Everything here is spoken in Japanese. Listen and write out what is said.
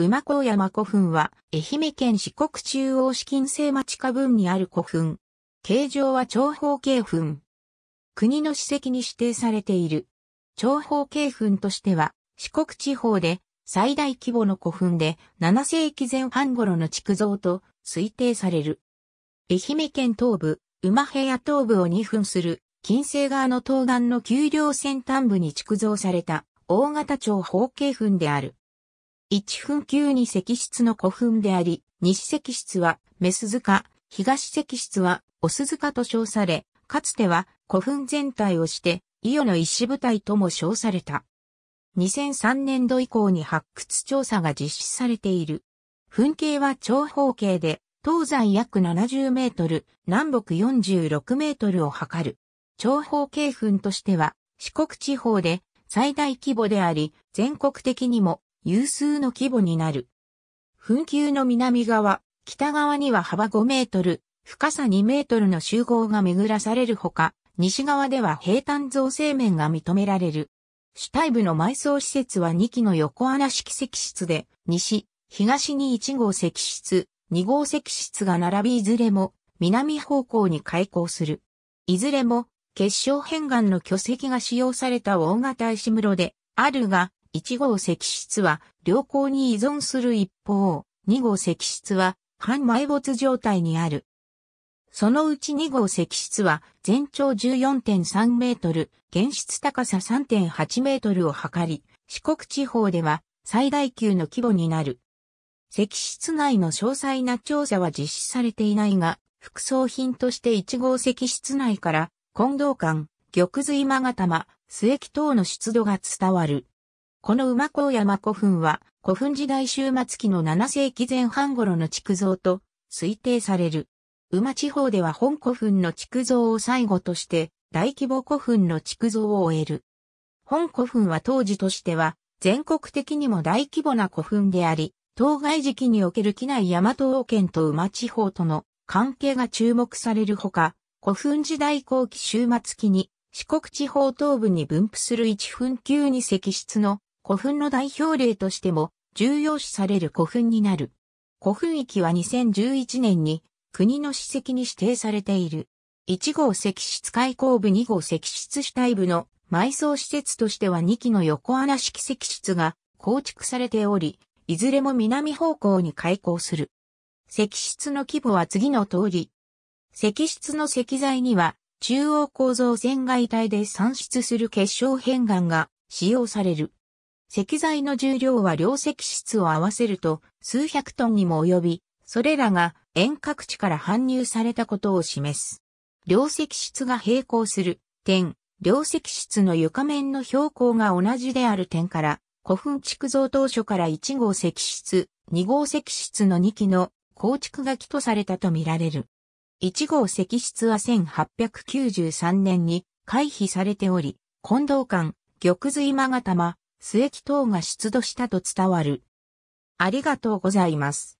馬高山古墳は、愛媛県四国中央市金星町下分にある古墳。形状は長方形墳。国の史跡に指定されている。長方形墳としては、四国地方で最大規模の古墳で7世紀前半頃の築造と推定される。愛媛県東部、馬平野東部を2分する、金星側の東岸の丘陵先端部に築造された大型長方形墳である。一分級に石室の古墳であり、西石室はメス塚、東石室はオス塚と称され、かつては古墳全体をして、伊予の石部隊とも称された。2003年度以降に発掘調査が実施されている。墳形は長方形で、東西約70メートル、南北46メートルを測る。長方形墳としては、四国地方で最大規模であり、全国的にも有数の規模になる。墳丘の南側、北側には幅5メートル、深さ2メートルの集合が巡らされるほか、西側では平坦造成面が認められる。主体部の埋葬施設は2基の横穴式石室で、西、東に1号石室、2号石室が並びいずれも南方向に開港する。いずれも結晶片岩の巨石が使用された大型石室であるが、1号石室は良好に依存する一方、2号石室は半埋没状態にある。そのうち2号石室は全長14.3メートル、原室高さ3.8メートルを測り、四国地方では最大級の規模になる。石室内の詳細な調査は実施されていないが、副葬品として1号石室内から、近道館、玉髄間玉、末木等の出土が伝わる。この馬高山古墳は古墳時代終末期の7世紀前半頃の築造と推定される。馬地方では本古墳の築造を最後として大規模古墳の築造を終える。本古墳は当時としては全国的にも大規模な古墳であり、当該時期における機内大和王権と馬地方との関係が注目されるほか、古墳時代後期終末期に四国地方東部に分布する一墳級に石室の古墳の代表例としても重要視される古墳になる。古墳域は2011年に国の史跡に指定されている。1号石室開口部2号石室主体部の埋葬施設としては2基の横穴式石室が構築されており、いずれも南方向に開口する。石室の規模は次の通り。石室の石材には中央構造線外体で産出する結晶片岩が使用される。石材の重量は両石質を合わせると数百トンにも及び、それらが遠隔地から搬入されたことを示す。両石質が並行する点、両石質の床面の標高が同じである点から、古墳築造当初から1号石質、2号石質の2基の構築が起とされたとみられる。1号石質は1893年に回避されており、近藤館、玉髄間がま、末木等が出土したと伝わる。ありがとうございます。